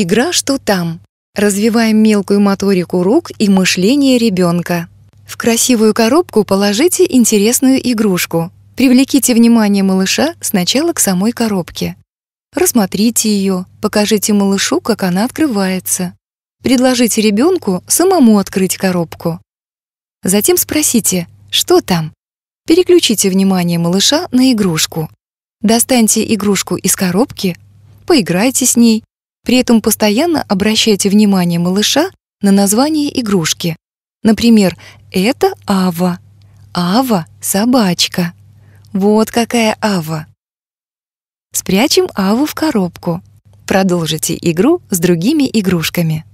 Игра «Что там?» Развиваем мелкую моторику рук и мышление ребенка. В красивую коробку положите интересную игрушку. Привлеките внимание малыша сначала к самой коробке. Рассмотрите ее, покажите малышу, как она открывается. Предложите ребенку самому открыть коробку. Затем спросите, что там? Переключите внимание малыша на игрушку. Достаньте игрушку из коробки, поиграйте с ней, при этом постоянно обращайте внимание малыша на название игрушки. Например, это Ава. Ава — собачка. Вот какая Ава. Спрячем Аву в коробку. Продолжите игру с другими игрушками.